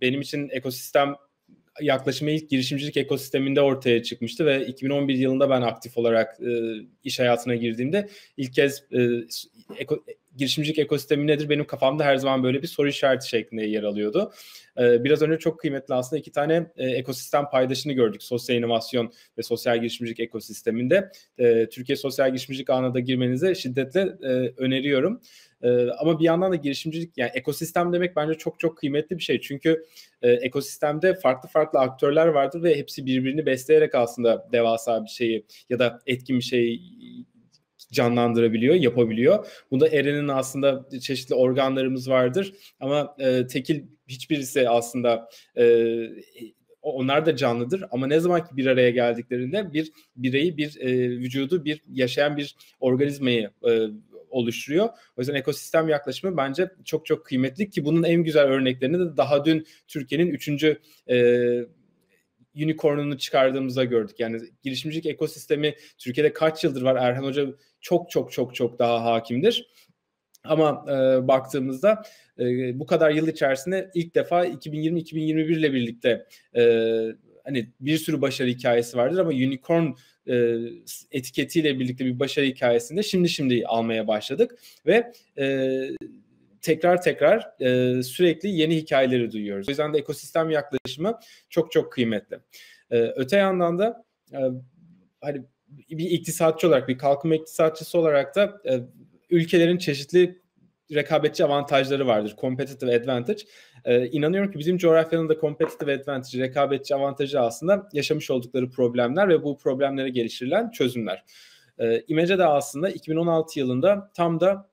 Benim için ekosistem yaklaşımı ilk girişimcilik ekosisteminde ortaya çıkmıştı ve 2011 yılında ben aktif olarak e, iş hayatına girdiğimde ilk kez e, girişimcilik ekosistemi nedir benim kafamda her zaman böyle bir soru işareti şeklinde yer alıyordu. Ee, biraz önce çok kıymetli aslında iki tane e, ekosistem paydaşını gördük. Sosyal inovasyon ve sosyal girişimcilik ekosisteminde. Ee, Türkiye Sosyal Girişimcilik Ağı'na da girmenize şiddetle e, öneriyorum. Ee, ama bir yandan da girişimcilik yani ekosistem demek bence çok çok kıymetli bir şey. Çünkü e, ekosistemde farklı farklı aktörler vardır ve hepsi birbirini besleyerek aslında devasa bir şeyi ya da etkin bir şeyi canlandırabiliyor, yapabiliyor. Bunda Eren'in aslında çeşitli organlarımız vardır ama e, tekil hiçbirisi aslında e, onlar da canlıdır ama ne zaman ki bir araya geldiklerinde bir bireyi, bir e, vücudu, bir yaşayan bir organizmayı e, oluşturuyor. O yüzden ekosistem yaklaşımı bence çok çok kıymetli ki bunun en güzel örneklerini de daha dün Türkiye'nin üçüncü E, unicorn'unu çıkardığımızda gördük. Yani girişimcilik ekosistemi Türkiye'de kaç yıldır var? Erhan Hoca çok çok çok çok daha hakimdir. Ama e, baktığımızda e, bu kadar yıl içerisinde ilk defa 2020-2021 ile birlikte e, hani bir sürü başarı hikayesi vardır ama unicorn e, etiketiyle birlikte bir başarı hikayesinde şimdi şimdi almaya başladık ve e, tekrar tekrar e, sürekli yeni hikayeleri duyuyoruz. O yüzden de ekosistem yaklaşımı çok çok kıymetli. E, öte yandan da e, hani bir iktisatçı olarak bir kalkınma iktisatçısı olarak da e, ülkelerin çeşitli rekabetçi avantajları vardır. Competitive advantage. Ee, inanıyorum ki bizim coğrafyanın da competitive advantage, rekabetçi avantajı aslında yaşamış oldukları problemler ve bu problemlere geliştirilen çözümler. Ee, İmece de aslında 2016 yılında tam da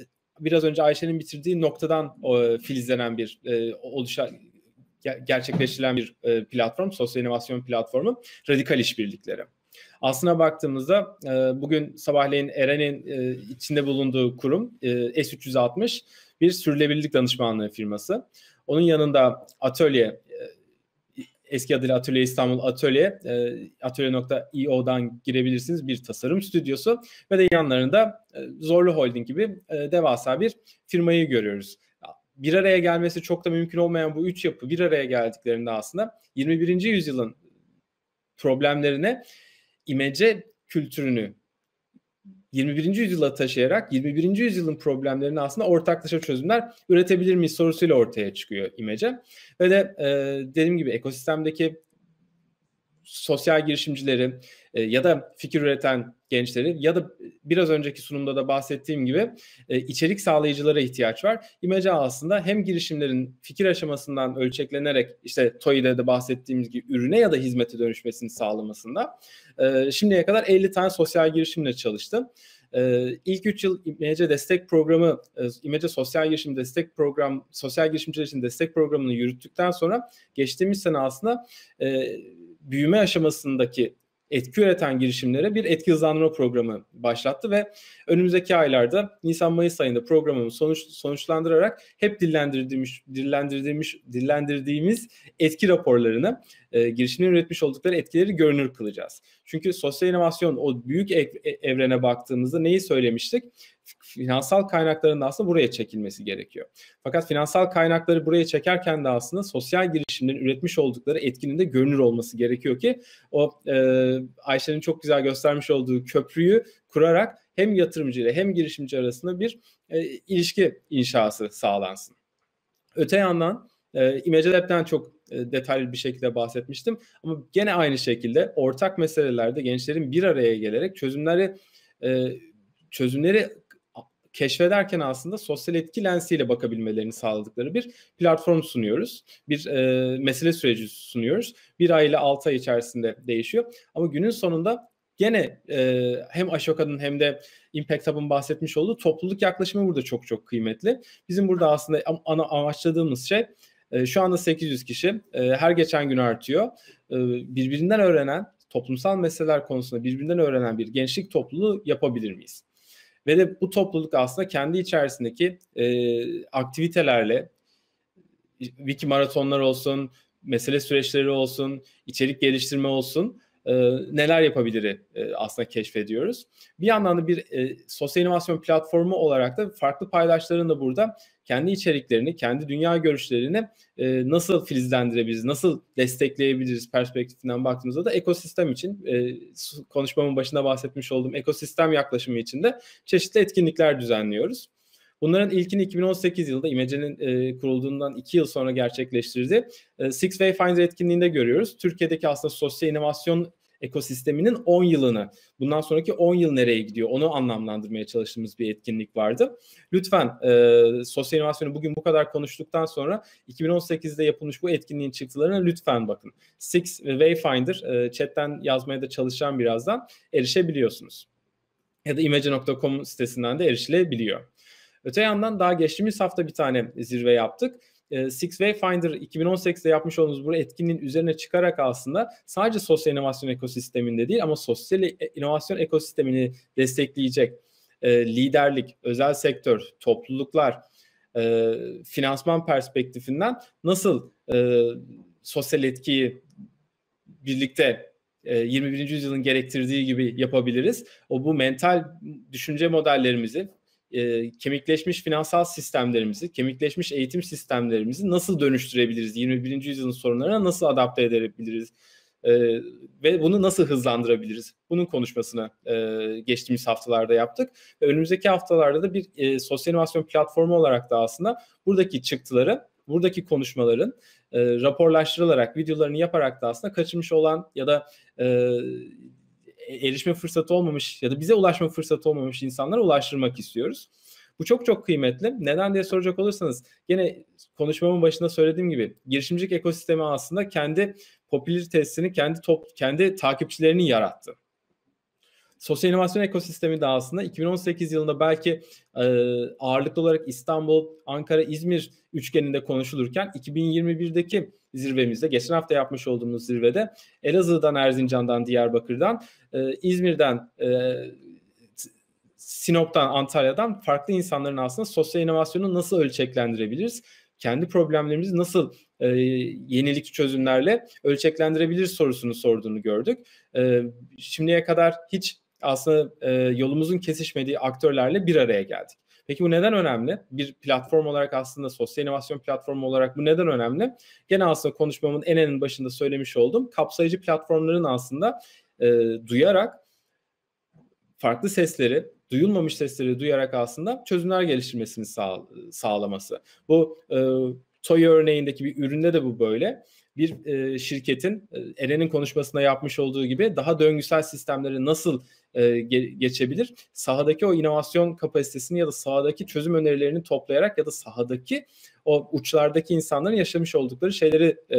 e, biraz önce Ayşe'nin bitirdiği noktadan e, filizlenen bir e, oluşan gerçekleştirilen bir e, platform, sosyal inovasyon platformu Radikal işbirlikleri. Aslına baktığımızda e, bugün sabahleyin Eren'in e, içinde bulunduğu kurum e, S360 bir sürülebilirlik danışmanlığı firması. Onun yanında Atölye eski adıyla Atölye İstanbul Atölye atölye.io'dan girebilirsiniz bir tasarım stüdyosu ve de yanlarında Zorlu Holding gibi devasa bir firmayı görüyoruz. Bir araya gelmesi çok da mümkün olmayan bu üç yapı bir araya geldiklerinde aslında 21. yüzyılın problemlerine imece kültürünü 21. yüzyıla taşıyarak 21. yüzyılın problemlerini aslında ortaklaşa çözümler üretebilir miyiz sorusuyla ortaya çıkıyor imece. Ve de e, dediğim gibi ekosistemdeki sosyal girişimcileri e, ya da fikir üreten gençleri ya da biraz önceki sunumda da bahsettiğim gibi e, içerik sağlayıcılara ihtiyaç var. İmece aslında hem girişimlerin fikir aşamasından ölçeklenerek işte TOİ'de de bahsettiğimiz gibi ürüne ya da hizmete dönüşmesini sağlamasında e, şimdiye kadar 50 tane sosyal girişimle çalıştım. Ee, ilk 3 yıl İmece Destek Programı, e, İmece Sosyal Girişim Destek Program, Sosyal Girişimciler için Destek Programı'nı yürüttükten sonra geçtiğimiz sene aslında e, büyüme aşamasındaki etki üreten girişimlere bir etki hızlandırma programı başlattı ve önümüzdeki aylarda Nisan-Mayıs ayında programımı sonuç, sonuçlandırarak hep dillendirdiğimiz, dillendirdiğimiz, dillendirdiğimiz etki raporlarını e, girişimin üretmiş oldukları etkileri görünür kılacağız. Çünkü sosyal inovasyon o büyük e, evrene baktığımızda neyi söylemiştik? Finansal kaynakların da aslında buraya çekilmesi gerekiyor. Fakat finansal kaynakları buraya çekerken de aslında sosyal girişimlerin üretmiş oldukları etkinin de görünür olması gerekiyor ki o e, Ayşe'nin çok güzel göstermiş olduğu köprüyü kurarak hem yatırımcı ile hem girişimci arasında bir e, ilişki inşası sağlansın. Öte yandan e, ee, Image Lab'den çok e, detaylı bir şekilde bahsetmiştim. Ama gene aynı şekilde ortak meselelerde gençlerin bir araya gelerek çözümleri e, çözümleri keşfederken aslında sosyal etki lensiyle bakabilmelerini sağladıkları bir platform sunuyoruz. Bir e, mesele süreci sunuyoruz. Bir ay ile altı ay içerisinde değişiyor. Ama günün sonunda gene e, hem Ashoka'nın hem de Impact Hub'ın bahsetmiş olduğu topluluk yaklaşımı burada çok çok kıymetli. Bizim burada aslında ana amaçladığımız şey ee, şu anda 800 kişi ee, her geçen gün artıyor. Ee, birbirinden öğrenen toplumsal meseleler konusunda birbirinden öğrenen bir gençlik topluluğu yapabilir miyiz? Ve de bu topluluk aslında kendi içerisindeki e, aktivitelerle wiki maratonlar olsun, mesele süreçleri olsun, içerik geliştirme olsun e, neler yapabilir e, aslında keşfediyoruz. Bir yandan da bir sosyal inovasyon platformu olarak da farklı paydaşların da burada kendi içeriklerini, kendi dünya görüşlerini e, nasıl filizlendirebiliriz, nasıl destekleyebiliriz perspektifinden baktığımızda da ekosistem için e, konuşmamın başında bahsetmiş olduğum ekosistem yaklaşımı için de çeşitli etkinlikler düzenliyoruz. Bunların ilkini 2018 yılında İmece'nin e, kurulduğundan 2 yıl sonra gerçekleştirdiği e, Six Wayfinder etkinliğinde görüyoruz. Türkiye'deki aslında sosyal inovasyon ekosisteminin 10 yılını, bundan sonraki 10 yıl nereye gidiyor onu anlamlandırmaya çalıştığımız bir etkinlik vardı. Lütfen e, sosyal inovasyonu bugün bu kadar konuştuktan sonra 2018'de yapılmış bu etkinliğin çıktılarına lütfen bakın. Six Wayfinder e, chatten yazmaya da çalışacağım birazdan erişebiliyorsunuz. Ya da imece.com sitesinden de erişilebiliyor. Öte yandan daha geçtiğimiz hafta bir tane zirve yaptık e, Six Wayfinder 2018'de yapmış olduğumuz bu etkinliğin üzerine çıkarak aslında sadece sosyal inovasyon ekosisteminde değil ama sosyal e, inovasyon ekosistemini destekleyecek e, liderlik, özel sektör, topluluklar, e, finansman perspektifinden nasıl sosyal etkiyi birlikte 21. yüzyılın gerektirdiği gibi yapabiliriz. O bu mental düşünce modellerimizi, e, kemikleşmiş finansal sistemlerimizi, kemikleşmiş eğitim sistemlerimizi nasıl dönüştürebiliriz? 21. yüzyılın sorunlarına nasıl adapte edebiliriz? E, ve bunu nasıl hızlandırabiliriz? Bunun konuşmasını e, geçtiğimiz haftalarda yaptık. Ve önümüzdeki haftalarda da bir e, sosyal inovasyon platformu olarak da aslında buradaki çıktıları, buradaki konuşmaların e, raporlaştırılarak, videolarını yaparak da aslında kaçırmış olan ya da e, e, erişme fırsatı olmamış ya da bize ulaşma fırsatı olmamış insanlara ulaştırmak istiyoruz. Bu çok çok kıymetli. Neden diye soracak olursanız gene konuşmamın başında söylediğim gibi girişimcilik ekosistemi aslında kendi popülaritesini kendi top, kendi takipçilerini yarattı. Sosyal inovasyon ekosistemi de aslında 2018 yılında belki e, ağırlıklı olarak İstanbul, Ankara, İzmir üçgeninde konuşulurken 2021'deki zirvemizde, geçen hafta yapmış olduğumuz zirvede Elazığ'dan, Erzincan'dan, Diyarbakır'dan, e, İzmir'den, e, Sinop'tan, Antalya'dan farklı insanların aslında sosyal inovasyonu nasıl ölçeklendirebiliriz? Kendi problemlerimizi nasıl e, yenilikçi çözümlerle ölçeklendirebiliriz sorusunu sorduğunu gördük. E, şimdiye kadar hiç aslında e, yolumuzun kesişmediği aktörlerle bir araya geldik. Peki bu neden önemli? Bir platform olarak aslında sosyal inovasyon platformu olarak bu neden önemli? Gene aslında konuşmamın en en başında söylemiş olduğum kapsayıcı platformların aslında e, duyarak farklı sesleri, duyulmamış sesleri duyarak aslında çözümler geliştirmesini sağ, e, sağlaması. Bu e, Toy örneğindeki bir üründe de bu böyle bir e, şirketin Eren'in konuşmasında yapmış olduğu gibi daha döngüsel sistemleri nasıl e, geçebilir? Sahadaki o inovasyon kapasitesini ya da sahadaki çözüm önerilerini toplayarak ya da sahadaki o uçlardaki insanların yaşamış oldukları şeyleri e,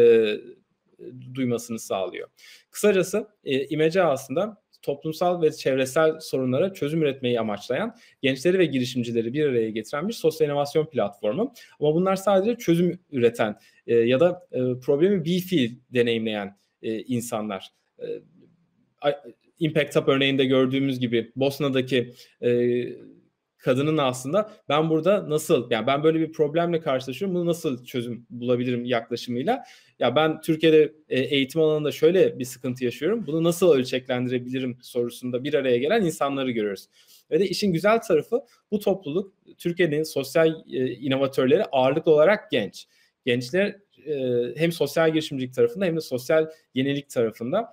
duymasını sağlıyor. Kısacası e, imece aslında toplumsal ve çevresel sorunlara çözüm üretmeyi amaçlayan gençleri ve girişimcileri bir araya getiren bir sosyal inovasyon platformu. Ama bunlar sadece çözüm üreten e, ya da e, problemi bir fiil deneyimleyen e, insanlar. E, Impact Hub örneğinde gördüğümüz gibi Bosna'daki e, kadının aslında ben burada nasıl yani ben böyle bir problemle karşılaşıyorum bunu nasıl çözüm bulabilirim yaklaşımıyla ya ben Türkiye'de e, eğitim alanında şöyle bir sıkıntı yaşıyorum bunu nasıl ölçeklendirebilirim sorusunda bir araya gelen insanları görüyoruz. Ve de işin güzel tarafı bu topluluk Türkiye'nin sosyal e, inovatörleri ağırlıklı olarak genç. Gençler e, hem sosyal girişimcilik tarafında hem de sosyal yenilik tarafında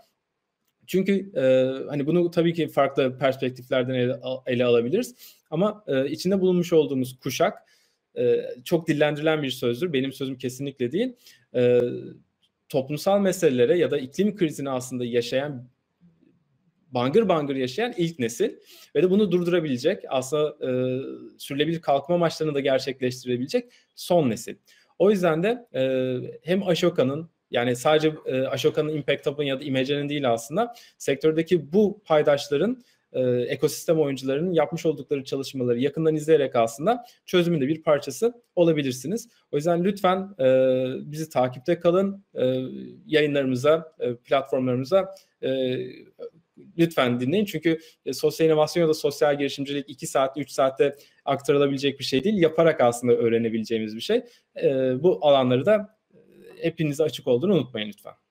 çünkü e, hani bunu tabii ki farklı perspektiflerden ele, ele alabiliriz. Ama e, içinde bulunmuş olduğumuz kuşak e, çok dillendirilen bir sözdür. Benim sözüm kesinlikle değil. E, toplumsal meselelere ya da iklim krizini aslında yaşayan bangır bangır yaşayan ilk nesil ve de bunu durdurabilecek aslında e, sürülebilir kalkma amaçlarını da gerçekleştirebilecek son nesil. O yüzden de e, hem Ashoka'nın yani sadece e, Ashoka'nın, Impact Hub'ın ya da Imagine'in değil aslında. Sektördeki bu paydaşların e, ekosistem oyuncularının yapmış oldukları çalışmaları yakından izleyerek aslında çözümün de bir parçası olabilirsiniz. O yüzden lütfen e, bizi takipte kalın. E, yayınlarımıza, e, platformlarımıza e, lütfen dinleyin. Çünkü e, sosyal inovasyon ya da sosyal girişimcilik 2 saat, 3 saatte aktarılabilecek bir şey değil. Yaparak aslında öğrenebileceğimiz bir şey. E, bu alanları da Hepiniz açık olduğunu unutmayın lütfen.